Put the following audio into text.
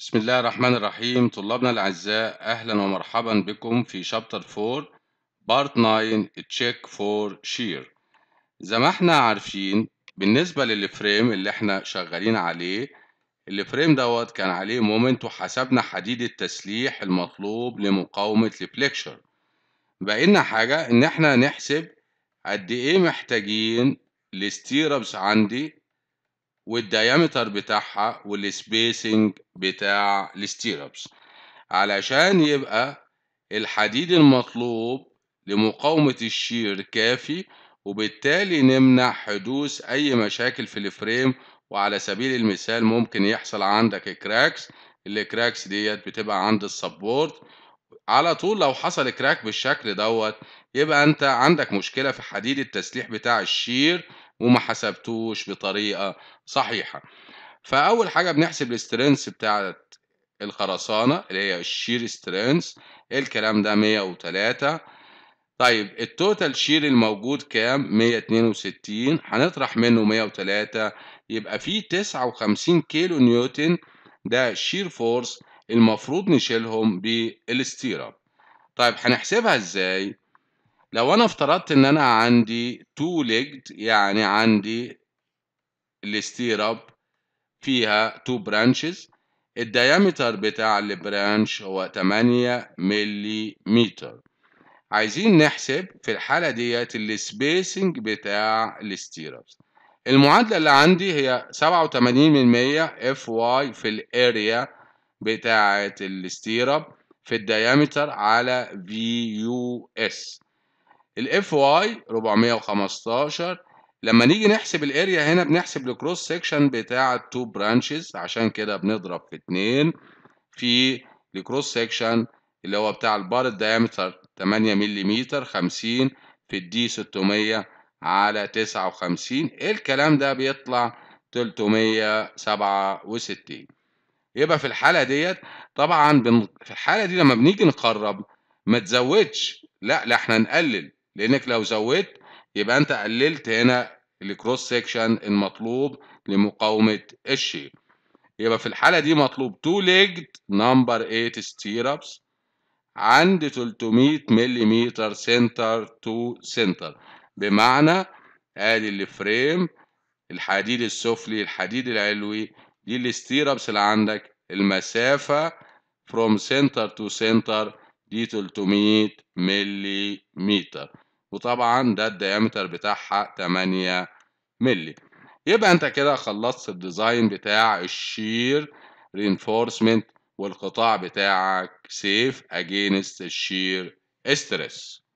بسم الله الرحمن الرحيم طلابنا الأعزاء أهلا ومرحبا بكم في شابتر 4 بارت 9 تشيك فور شير زي ما احنا عارفين بالنسبة للفريم اللي احنا شغالين عليه الفريم دوت كان عليه مومنت وحسبنا حديد التسليح المطلوب لمقاومة الفليكشر بقينا حاجة إن احنا نحسب قد إيه محتاجين الستيربس عندي والديامتر بتاعها والسبيسنج mm. بتاع الستيربس علشان يبقى الحديد المطلوب لمقاومة الشير كافي وبالتالي نمنع حدوث أي مشاكل في الفريم وعلى سبيل المثال ممكن يحصل عندك كراكس الكراكس ديت بتبقى عند السبورت على طول لو حصل كراك بالشكل دوت يبقى انت عندك مشكلة في حديد التسليح بتاع الشير وما حسبتوش بطريقة صحيحة فأول حاجة بنحسب السترينث بتاعة الخرسانة اللي هي الشير سترينث الكلام ده 103 طيب التوتال شير الموجود كام 162 هنطرح منه 103 يبقى فيه 59 كيلو نيوتن ده شير فورس المفروض نشيلهم بالاستيراب طيب هنحسبها ازاي لو انا افترضت ان انا عندي تو ليجد يعني عندي الاستيراب فيها تو برانشز الديامتر بتاع البرانش هو 8 ملي متر عايزين نحسب في الحالة ديت السبيسنج بتاع الاستيرابس المعادلة اللي عندي هي 87% اف واي في الاريا بتاعة الاستيراب في الديامتر على في يو اس الاف واي 415 لما نيجي نحسب الاريا هنا بنحسب الكروس سيكشن بتاع التو برانشز عشان كده بنضرب في 2 في الكروس سيكشن اللي هو بتاع البار الدايمتر 8 ملم 50 في الدي 600 على 59 إيه الكلام ده بيطلع 367 يبقى في الحالة ديت طبعا بن... في الحالة دي لما بنيجي نقرب ما تزودش لا لا احنا نقلل لانك لو زودت يبقى انت قللت هنا الكروس سيكشن المطلوب لمقاومه الشيب يبقى في الحاله دي مطلوب 2 ليجد نمبر 8 ستيربس عند 300 ملم سنتر تو سنتر بمعنى ادي الفريم الحديد السفلي الحديد العلوي دي الستيربس اللي عندك المسافه فروم سنتر تو سنتر دي 300 ملم وطبعا ده الديامتر بتاعها 8 ملي يبقى انت كده خلصت الديزاين بتاع الشير رينفورسمنت والقطاع بتاعك سيف اجينست الشير ستريس